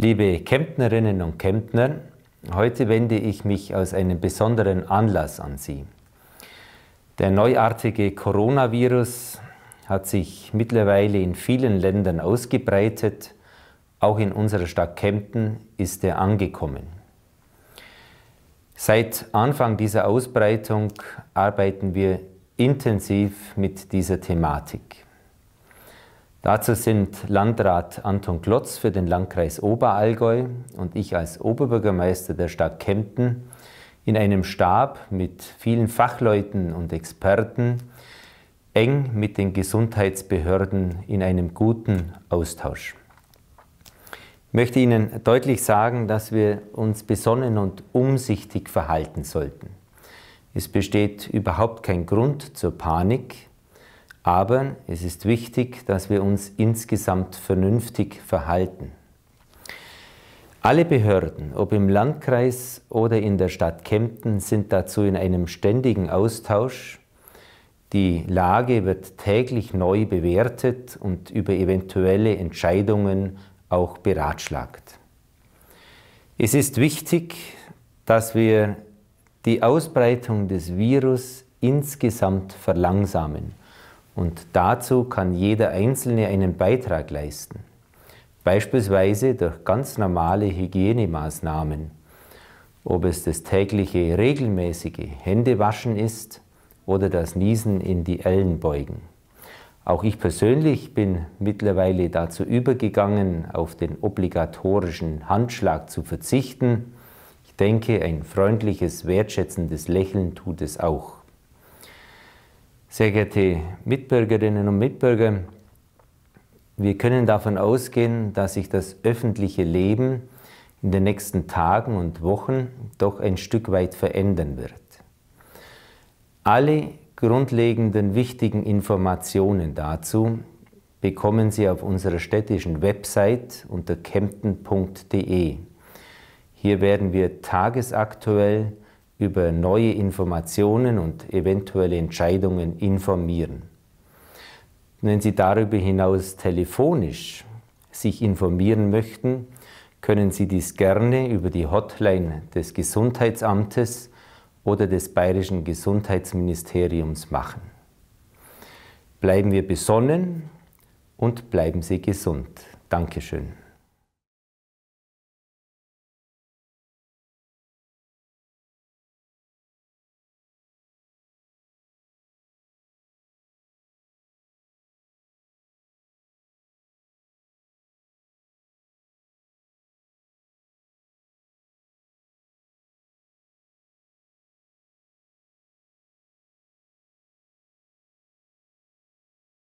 Liebe Kemptnerinnen und Kemptner, heute wende ich mich aus einem besonderen Anlass an Sie. Der neuartige Coronavirus hat sich mittlerweile in vielen Ländern ausgebreitet. Auch in unserer Stadt Kempten ist er angekommen. Seit Anfang dieser Ausbreitung arbeiten wir intensiv mit dieser Thematik. Dazu sind Landrat Anton Klotz für den Landkreis Oberallgäu und ich als Oberbürgermeister der Stadt Kempten in einem Stab mit vielen Fachleuten und Experten eng mit den Gesundheitsbehörden in einem guten Austausch. Ich möchte Ihnen deutlich sagen, dass wir uns besonnen und umsichtig verhalten sollten. Es besteht überhaupt kein Grund zur Panik. Aber es ist wichtig, dass wir uns insgesamt vernünftig verhalten. Alle Behörden, ob im Landkreis oder in der Stadt Kempten, sind dazu in einem ständigen Austausch. Die Lage wird täglich neu bewertet und über eventuelle Entscheidungen auch beratschlagt. Es ist wichtig, dass wir die Ausbreitung des Virus insgesamt verlangsamen und dazu kann jeder Einzelne einen Beitrag leisten, beispielsweise durch ganz normale Hygienemaßnahmen, ob es das tägliche regelmäßige Händewaschen ist oder das Niesen in die Ellenbeugen. Auch ich persönlich bin mittlerweile dazu übergegangen, auf den obligatorischen Handschlag zu verzichten. Ich denke, ein freundliches, wertschätzendes Lächeln tut es auch. Sehr geehrte Mitbürgerinnen und Mitbürger, wir können davon ausgehen, dass sich das öffentliche Leben in den nächsten Tagen und Wochen doch ein Stück weit verändern wird. Alle grundlegenden wichtigen Informationen dazu bekommen Sie auf unserer städtischen Website unter kempten.de. Hier werden wir tagesaktuell über neue Informationen und eventuelle Entscheidungen informieren. Wenn Sie darüber hinaus telefonisch sich informieren möchten, können Sie dies gerne über die Hotline des Gesundheitsamtes oder des Bayerischen Gesundheitsministeriums machen. Bleiben wir besonnen und bleiben Sie gesund. Dankeschön.